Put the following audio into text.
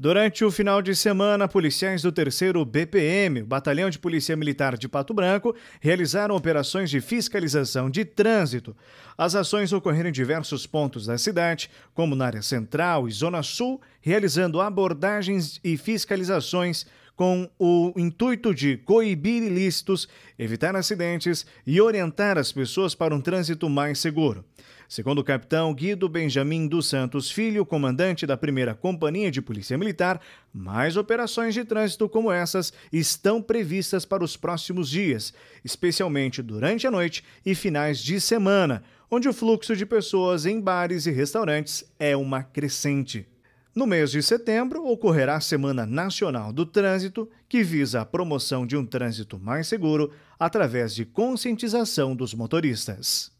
Durante o final de semana, policiais do 3 BPM, Batalhão de Polícia Militar de Pato Branco, realizaram operações de fiscalização de trânsito. As ações ocorreram em diversos pontos da cidade, como na área central e zona sul, realizando abordagens e fiscalizações com o intuito de coibir ilícitos, evitar acidentes e orientar as pessoas para um trânsito mais seguro. Segundo o capitão Guido Benjamin dos Santos Filho, comandante da primeira Companhia de Polícia Militar, mais operações de trânsito como essas estão previstas para os próximos dias, especialmente durante a noite e finais de semana, onde o fluxo de pessoas em bares e restaurantes é uma crescente. No mês de setembro, ocorrerá a Semana Nacional do Trânsito, que visa a promoção de um trânsito mais seguro através de conscientização dos motoristas.